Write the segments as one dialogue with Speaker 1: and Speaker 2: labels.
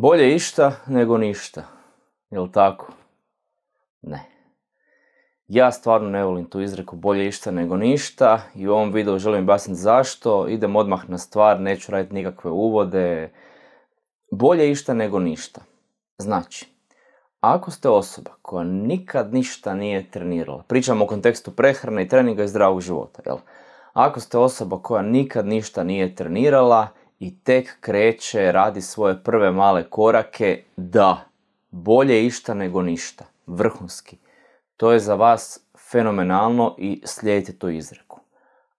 Speaker 1: Bolje išta nego ništa. Jel tako? Ne. Ja stvarno ne volim tu izreku bolje išta nego ništa i u ovom videu želim basiti zašto. Idem odmah na stvar, neću raditi nikakve uvode. Bolje išta nego ništa. Znači, ako ste osoba koja nikad ništa nije trenirala, pričamo u kontekstu prehrane i treninga i zdravog života, jel? Ako ste osoba koja nikad ništa nije trenirala, i tek kreće, radi svoje prve male korake, da, bolje išta nego ništa, vrhunski. To je za vas fenomenalno i slijedite tu izreku.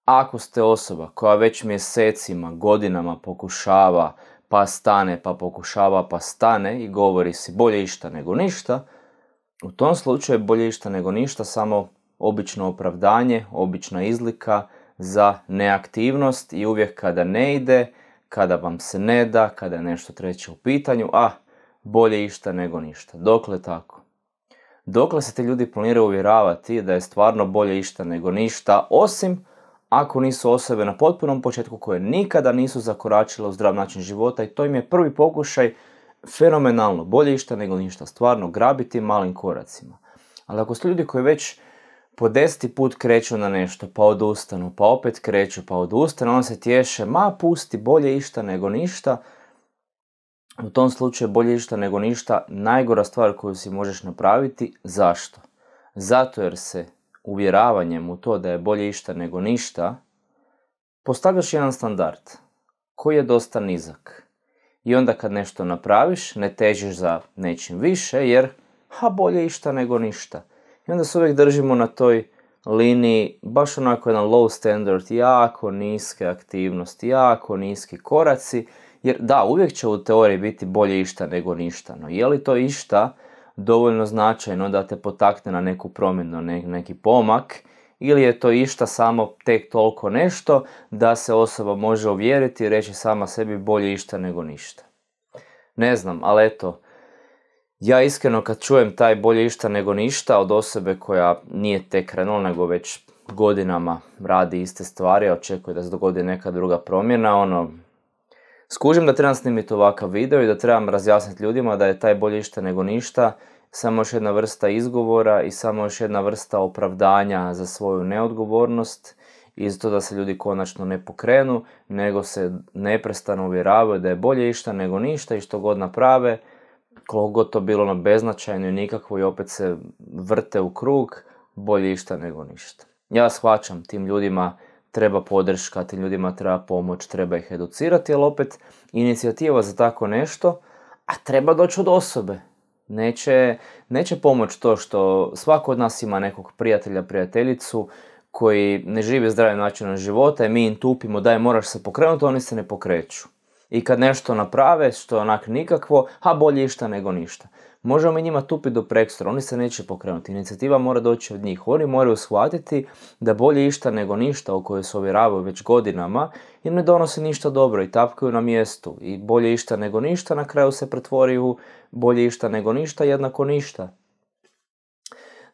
Speaker 1: Ako ste osoba koja već mjesecima, godinama pokušava, pa stane, pa pokušava, pa stane i govori si bolje išta nego ništa, u tom slučaju je bolje išta nego ništa samo obično opravdanje, obična izlika za neaktivnost i uvijek kada ne ide, kada vam se ne da, kada je nešto treće u pitanju, a bolje išta nego ništa. Dokle tako? Dokle se ti ljudi planiraju uvjeravati da je stvarno bolje išta nego ništa, osim ako nisu osobe na potpunom početku koje nikada nisu zakoračile u zdrav način života i to im je prvi pokušaj fenomenalno, bolje išta nego ništa, stvarno grabiti malim koracima. Ali ako su ljudi koji već po deseti put kreću na nešto, pa odustanu, pa opet kreću, pa odustanu, onda se tješe, ma pusti, bolje išta nego ništa. U tom slučaju bolje išta nego ništa, najgora stvar koju si možeš napraviti, zašto? Zato jer se uvjeravanjem u to da je bolje išta nego ništa, postavljaš jedan standard koji je dosta nizak. I onda kad nešto napraviš, ne težiš za nečim više jer ha bolje išta nego ništa. I onda se uvijek držimo na toj liniji, baš onako jedan low standard, jako niske aktivnosti, jako niski koraci, jer da, uvijek će u teoriji biti bolje išta nego ništa, no je li to išta dovoljno značajno da te potakne na neku promjenu, neki pomak, ili je to išta samo tek toliko nešto da se osoba može uvjeriti i reći sama sebi bolje išta nego ništa. Ne znam, ali eto, ja iskreno kad čujem taj bolje išta nego ništa od osobe koja nije tek krenula nego već godinama radi iste stvari, a očekuje da se dogodi neka druga promjena, ono, skužim da trebam snimiti ovakav video i da trebam razjasniti ljudima da je taj bolje išta nego ništa, samo još jedna vrsta izgovora i samo još jedna vrsta opravdanja za svoju neodgovornost i za to da se ljudi konačno ne pokrenu, nego se neprestano uvjeravaju da je bolje išta nego ništa i što god naprave, koliko to bilo na beznačajno i nikakvo i opet se vrte u krug, bolje išta nego ništa. Ja shvaćam, tim ljudima treba podrška, tim ljudima treba pomoć, treba ih educirati, ali opet inicijativa za tako nešto, a treba doći od osobe. Neće, neće pomoć to što svako od nas ima nekog prijatelja, prijateljicu koji ne živi zdravim načinom života i mi im tupimo daj moraš se pokrenuti, oni se ne pokreću i kad nešto naprave što je onak nikakvo, a bolje išta nego ništa. Možemo mi njima tupiti do prekstora, oni se neće pokrenuti, inicijativa mora doći od njih, oni moraju shvatiti da bolje išta nego ništa o kojoj se ovjeravaju već godinama jer ne donosi ništa dobro i tapkaju na mjestu i bolje išta nego ništa na kraju se pretvori u bolje išta nego ništa jednako ništa.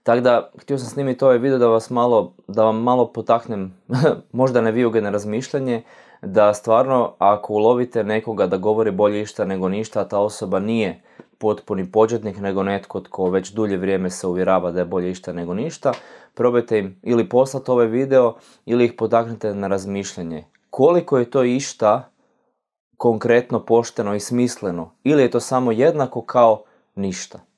Speaker 1: Tako da, htio sam snimiti ovaj video da vas malo, da vam malo potaknem, možda ne na razmišljanje, da stvarno ako ulovite nekoga da govori bolje išta nego ništa, a ta osoba nije potpuni početnik nego netko tko već dulje vrijeme se uvjerava da je bolje išta nego ništa, probajte im ili poslati ovaj video ili ih potaknite na razmišljanje. Koliko je to išta konkretno, pošteno i smisleno ili je to samo jednako kao ništa?